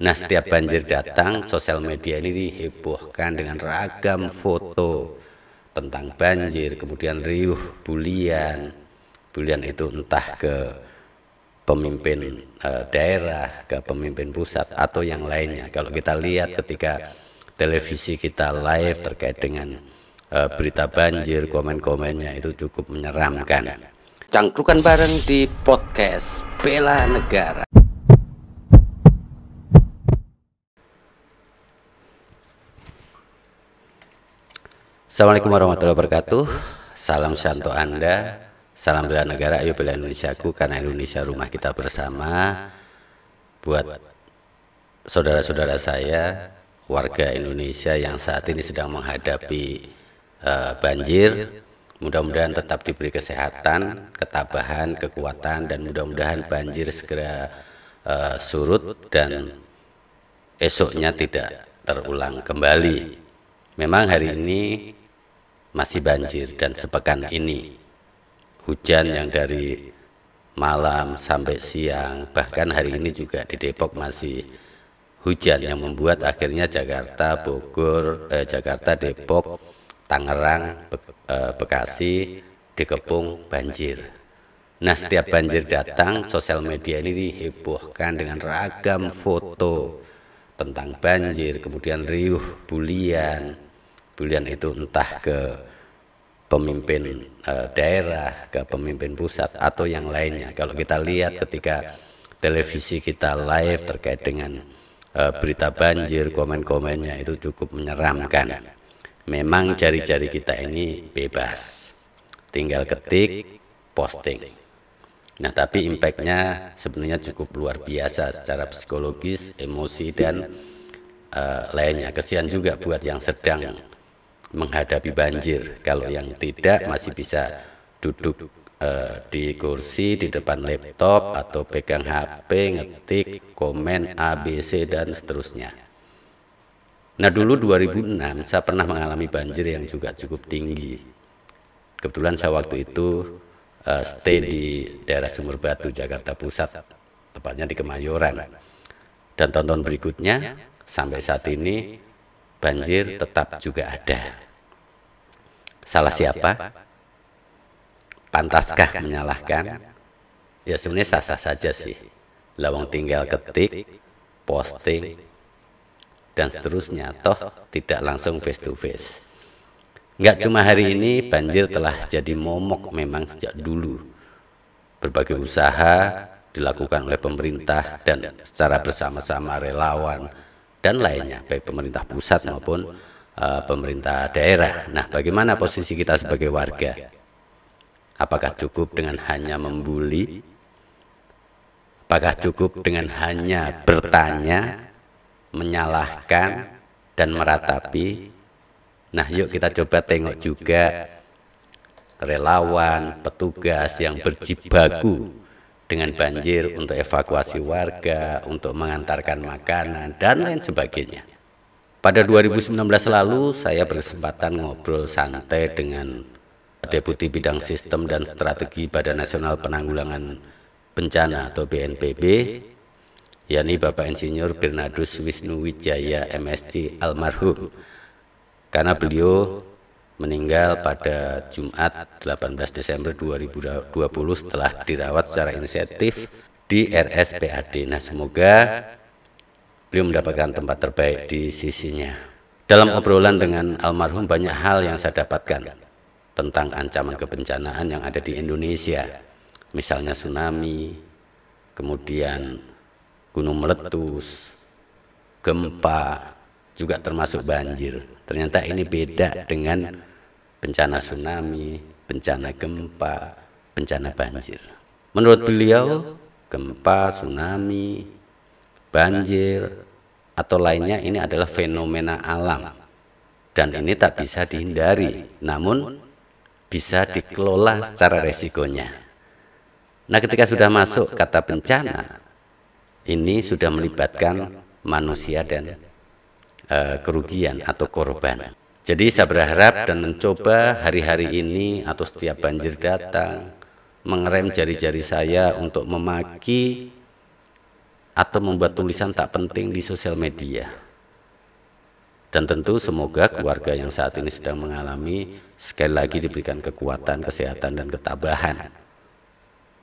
Nah setiap banjir datang, sosial media ini dihebohkan dengan ragam foto tentang banjir, kemudian riuh bulian. Bulian itu entah ke pemimpin eh, daerah, ke pemimpin pusat atau yang lainnya. Kalau kita lihat ketika televisi kita live terkait dengan eh, berita banjir, komen-komennya itu cukup menyeramkan. Cangkrukan bareng di podcast Bela Negara. Assalamualaikum warahmatullahi wabarakatuh. Salam santo Anda. Salam bela negara, ayo bela Indonesiaku karena Indonesia rumah kita bersama. Buat saudara-saudara saya, warga Indonesia yang saat ini sedang menghadapi uh, banjir, mudah-mudahan tetap diberi kesehatan, ketabahan, kekuatan, dan mudah-mudahan banjir segera uh, surut dan esoknya tidak terulang kembali. Memang hari ini masih banjir dan sepekan ini hujan yang dari malam sampai siang bahkan hari ini juga di Depok masih hujan yang membuat akhirnya Jakarta, Bogor, eh, Jakarta, Depok, Tangerang, eh, Bekasi dikepung banjir. Nah setiap banjir datang sosial media ini dihebohkan dengan ragam foto tentang banjir kemudian riuh bulian Pilihan itu entah ke pemimpin uh, daerah, ke pemimpin pusat atau yang lainnya. Kalau kita lihat ketika televisi kita live terkait dengan uh, berita banjir, komen-komennya itu cukup menyeramkan. Memang jari-jari kita ini bebas. Tinggal ketik, posting. Nah, tapi impactnya sebenarnya cukup luar biasa secara psikologis, emosi, dan uh, lainnya. Kesian juga buat yang sedang menghadapi banjir. Kalau yang tidak masih bisa duduk uh, di kursi di depan laptop atau pegang HP, ngetik, komen ABC dan seterusnya. Nah dulu 2006 saya pernah mengalami banjir yang juga cukup tinggi. Kebetulan saya waktu itu uh, stay di daerah Sumur Batu, Jakarta Pusat, tepatnya di Kemayoran. Dan tonton berikutnya sampai saat ini banjir tetap juga ada. Salah siapa? Pantaskah menyalahkan? Ya sebenarnya sah-sah saja sih. Lawang tinggal ketik, posting, dan seterusnya. Toh tidak langsung face to face. Nggak cuma hari ini, banjir telah jadi momok memang sejak dulu. Berbagai usaha dilakukan oleh pemerintah dan secara bersama-sama relawan, dan lainnya baik pemerintah pusat maupun uh, pemerintah daerah. Nah, bagaimana posisi kita sebagai warga? Apakah cukup dengan hanya membuli? Apakah cukup dengan hanya bertanya, menyalahkan dan meratapi? Nah, yuk kita coba tengok juga relawan, petugas yang berjibaku dengan banjir untuk evakuasi warga, untuk mengantarkan makanan, dan lain sebagainya. Pada 2019 lalu, saya berkesempatan ngobrol santai dengan Deputi Bidang Sistem dan Strategi Badan Nasional Penanggulangan Bencana atau BNPB, yakni Bapak Insinyur Bernadus Wisnu Wijaya MSC almarhum, karena beliau meninggal pada Jumat 18 Desember 2020 setelah dirawat secara inisiatif di RSPAD. Nah, semoga beliau mendapatkan tempat terbaik di sisinya. Dalam obrolan dengan almarhum banyak hal yang saya dapatkan tentang ancaman kebencanaan yang ada di Indonesia. Misalnya tsunami, kemudian gunung meletus, gempa, juga termasuk banjir. Ternyata ini beda dengan bencana tsunami, bencana gempa, bencana banjir. Menurut beliau, gempa, tsunami, banjir, atau lainnya ini adalah fenomena alam dan ini tak bisa dihindari namun bisa dikelola secara resikonya nah ketika sudah masuk kata bencana ini sudah melibatkan manusia dan uh, kerugian atau korban jadi saya berharap dan mencoba hari-hari ini atau setiap banjir datang mengerem jari-jari saya untuk memaki atau membuat tulisan tak penting di sosial media. Dan tentu semoga keluarga yang saat ini sedang mengalami sekali lagi diberikan kekuatan, kesehatan, dan ketabahan.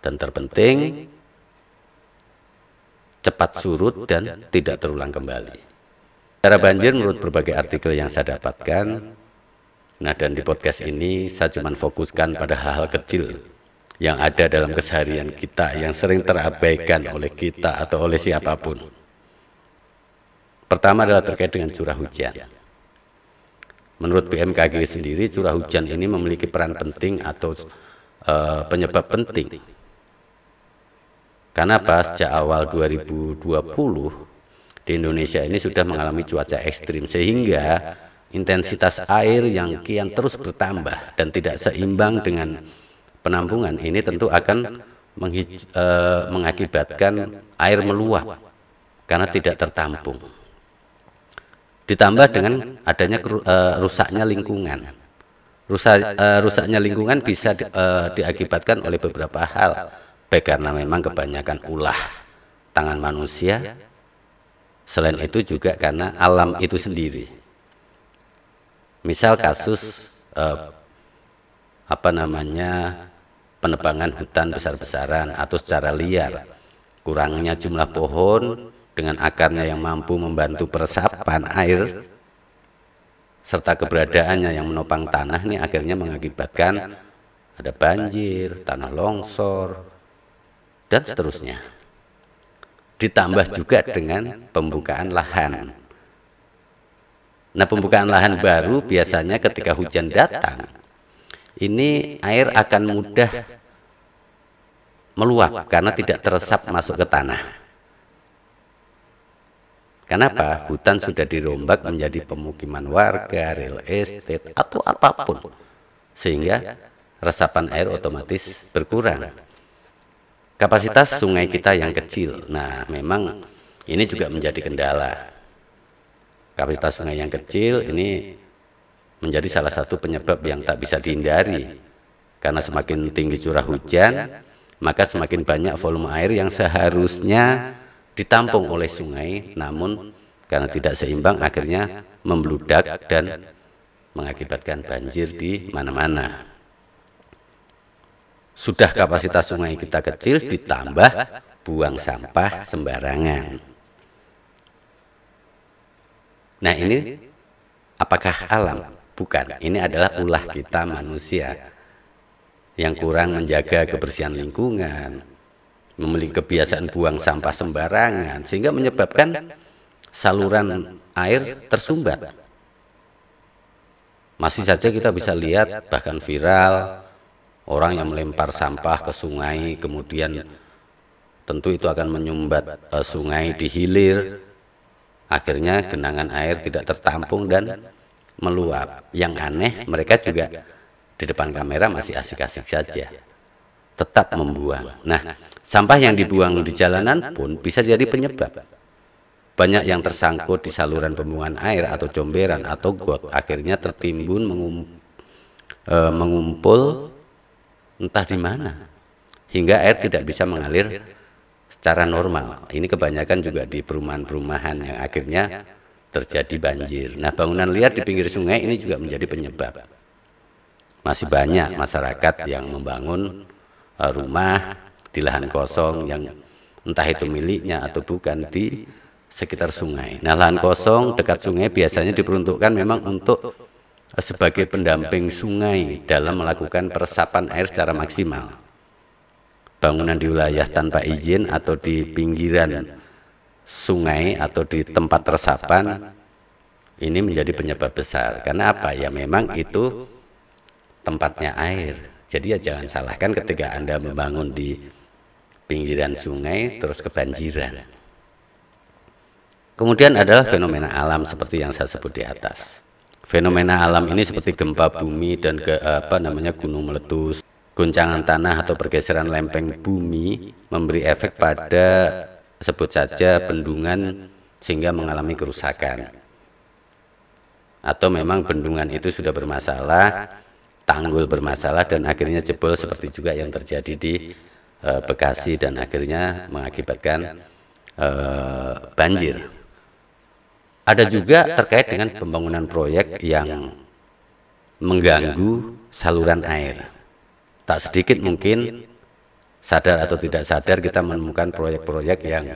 Dan terpenting, cepat surut dan tidak terulang kembali. Cara banjir menurut berbagai artikel yang saya dapatkan, nah dan di podcast ini saya cuma fokuskan pada hal-hal kecil yang ada dalam keseharian kita yang sering terabaikan oleh kita atau oleh siapapun. Pertama adalah terkait dengan curah hujan. Menurut BMKG sendiri, curah hujan ini memiliki peran penting atau uh, penyebab penting. Karena pas sejak awal 2020 di Indonesia ini sudah mengalami cuaca ekstrim sehingga intensitas air yang kian terus bertambah dan tidak seimbang dengan penampungan ini tentu akan uh, mengakibatkan air meluap karena tidak tertampung ditambah dengan adanya uh, rusaknya lingkungan. Rusak, uh, eh, rusaknya lingkungan bisa di, uh, diakibatkan oleh beberapa hal, baik karena memang kebanyakan ulah tangan manusia Selain itu juga karena alam itu sendiri. Misal kasus eh, apa namanya penebangan hutan besar-besaran atau secara liar, kurangnya jumlah pohon dengan akarnya yang mampu membantu peresapan air serta keberadaannya yang menopang tanah ini akhirnya mengakibatkan ada banjir, tanah longsor, dan seterusnya ditambah juga dengan pembukaan lahan. Nah, nah pembukaan lahan baru biasanya ketika hujan datang, ini air akan mudah meluap karena tidak teresap masuk ke tanah. Kenapa? Hutan sudah dirombak menjadi pemukiman warga, real estate, atau apapun. Sehingga resapan air otomatis berkurang. Kapasitas sungai kita yang kecil. Nah, memang nah, ini juga menjadi kendala. Kapasitas sungai yang kecil ini menjadi salah satu penyebab yang tak bisa dihindari. Karena semakin tinggi curah hujan, maka semakin banyak volume air yang seharusnya ditampung oleh sungai, namun karena tidak seimbang akhirnya membludak dan mengakibatkan banjir di mana-mana. Sudah kapasitas sungai kita kecil ditambah buang sampah sembarangan. Nah ini apakah alam? Bukan, ini adalah ulah kita manusia yang kurang menjaga kebersihan lingkungan, memiliki kebiasaan buang sampah sembarangan, sehingga menyebabkan saluran air tersumbat. Masih saja kita bisa lihat bahkan viral orang yang melempar sampah ke sungai kemudian tentu itu akan menyumbat uh, sungai di hilir akhirnya genangan air tidak tertampung dan meluap yang aneh mereka juga di depan kamera masih asik-asik saja tetap membuang nah sampah yang dibuang di jalanan pun bisa jadi penyebab banyak yang tersangkut di saluran pembuangan air atau comberan atau got akhirnya tertimbun eh, mengumpul entah di mana hingga air tidak bisa mengalir secara normal. Ini kebanyakan juga di perumahan-perumahan yang akhirnya terjadi banjir. Nah, bangunan liar di pinggir sungai ini juga menjadi penyebab. Masih banyak masyarakat yang membangun eh, rumah di lahan kosong yang entah itu miliknya atau bukan di sekitar sungai. Nah, lahan kosong dekat sungai biasanya diperuntukkan memang untuk sebagai pendamping sungai dalam melakukan peresapan air secara maksimal. Bangunan di wilayah tanpa izin atau di pinggiran sungai atau di tempat resapan ini menjadi penyebab besar. Karena apa? Ya memang itu tempatnya air. Jadi ya jangan salahkan ketika Anda membangun di pinggiran sungai terus kebanjiran. Kemudian adalah fenomena alam seperti yang saya sebut di atas. Fenomena alam ini seperti gempa bumi dan ke, apa namanya gunung meletus. Guncangan tanah atau pergeseran lempeng bumi memberi efek pada sebut saja bendungan sehingga mengalami kerusakan. Atau memang bendungan itu sudah bermasalah, tanggul bermasalah dan akhirnya jebol seperti juga yang terjadi di eh, Bekasi dan akhirnya mengakibatkan eh, banjir. Ada juga terkait dengan pembangunan proyek yang mengganggu saluran air. Tak sedikit mungkin sadar atau tidak sadar kita menemukan proyek-proyek yang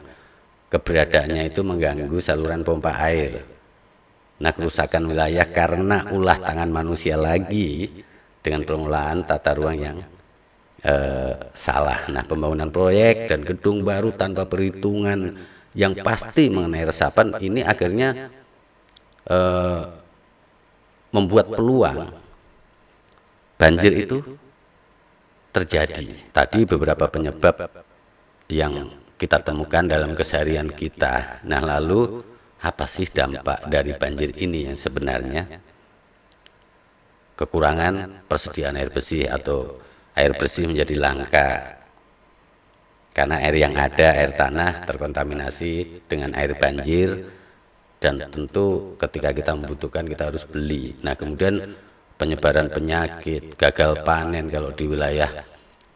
keberadaannya itu mengganggu saluran pompa air. Nah, nah, kerusakan wilayah karena ulah tangan manusia lagi dengan pengelolaan tata ruang yang eh, salah. Nah, pembangunan proyek dan gedung baru tanpa perhitungan yang pasti mengenai resapan ini akhirnya eh, membuat peluang banjir itu terjadi. Tadi beberapa penyebab yang kita temukan dalam keseharian kita. Nah, nah lalu apa sih dampak dari banjir ini yang sebenarnya? Kekurangan persediaan air bersih atau air bersih menjadi langka, karena air yang ada, air tanah terkontaminasi dengan air banjir dan tentu ketika kita membutuhkan kita harus beli. Nah, kemudian penyebaran penyakit, gagal panen kalau di wilayah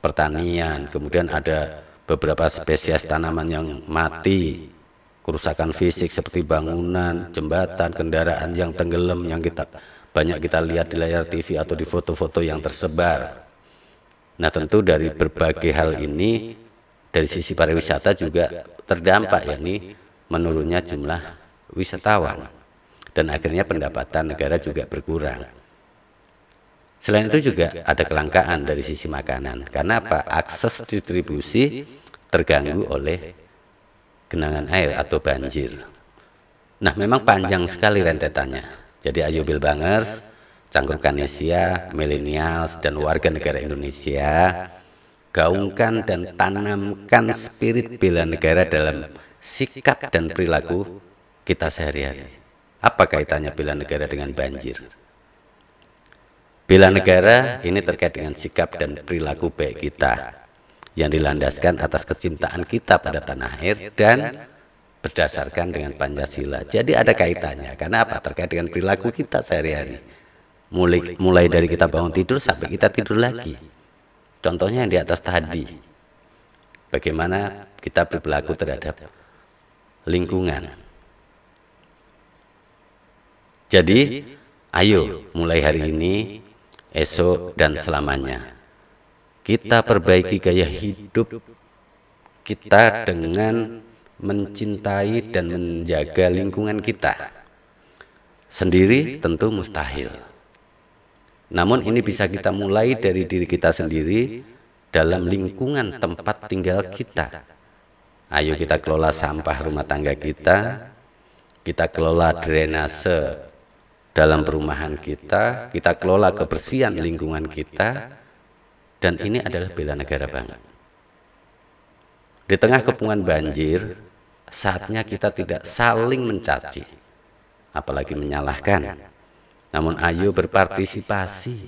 pertanian, kemudian ada beberapa spesies tanaman yang mati, kerusakan fisik seperti bangunan, jembatan, kendaraan yang tenggelam yang kita banyak kita lihat di layar TV atau di foto-foto yang tersebar. Nah, tentu dari berbagai hal ini dari sisi pariwisata juga terdampak yakni menurunnya jumlah wisatawan dan akhirnya pendapatan negara juga berkurang. Selain itu juga ada kelangkaan dari sisi makanan. Karena apa? Akses distribusi terganggu oleh genangan air atau banjir. Nah, memang panjang sekali rentetannya. Jadi ayo Bangers, canggung Kanesia, milenials, dan warga negara Indonesia gaungkan dan tanamkan spirit bela negara dalam sikap dan perilaku kita sehari-hari. Apa kaitannya bela negara dengan banjir? Bela negara ini terkait dengan sikap dan perilaku baik kita yang dilandaskan atas kecintaan kita pada tanah air dan berdasarkan dengan Pancasila. Jadi ada kaitannya karena apa? Terkait dengan perilaku kita sehari-hari. Mulai mulai dari kita bangun tidur sampai kita tidur lagi. Contohnya yang di atas tadi. Bagaimana kita berlaku terhadap lingkungan. Jadi, ayo mulai hari ini, esok, dan selamanya. Kita perbaiki gaya hidup kita dengan mencintai dan menjaga lingkungan kita. Sendiri tentu mustahil. Namun ini bisa kita mulai dari diri kita sendiri dalam lingkungan tempat tinggal kita. Ayo kita kelola sampah rumah tangga kita, kita kelola drainase dalam perumahan kita, kita kelola kebersihan lingkungan kita, dan ini adalah bela negara banget. Di tengah kepungan banjir, saatnya kita tidak saling mencaci, apalagi menyalahkan namun ayo berpartisipasi.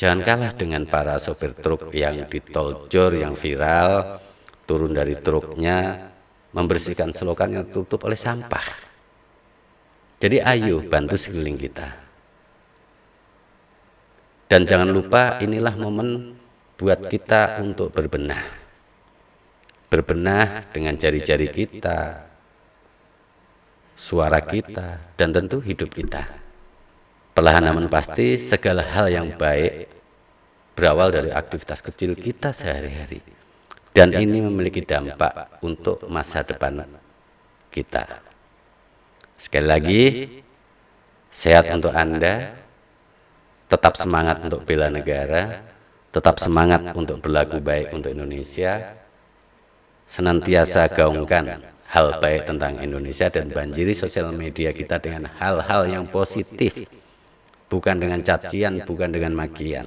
Jangan kalah dengan para sopir truk yang di yang viral, turun dari truknya, membersihkan selokan yang tertutup oleh sampah. Jadi ayo bantu sekeliling kita. Dan jangan lupa inilah momen buat kita untuk berbenah berbenah dengan jari-jari kita, suara kita, dan tentu hidup kita. Perlahan namun pasti segala hal yang baik berawal dari aktivitas kecil kita sehari-hari. Dan ini memiliki dampak untuk masa depan kita. Sekali lagi, sehat untuk Anda, tetap semangat untuk bela negara, tetap semangat untuk berlaku baik untuk Indonesia, senantiasa gaungkan hal baik tentang Indonesia dan banjiri sosial media kita dengan hal-hal yang positif bukan dengan cacian, bukan dengan makian.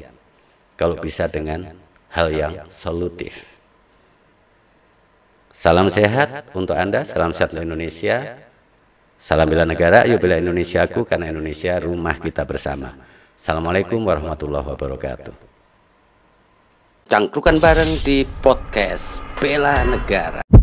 Kalau bisa dengan hal yang solutif. Salam sehat untuk Anda, salam sehat untuk Indonesia. Salam bela negara, yuk bela Indonesiaku karena Indonesia rumah kita bersama. Assalamualaikum warahmatullahi wabarakatuh. Cangkrukan bareng di podcast Bela Negara.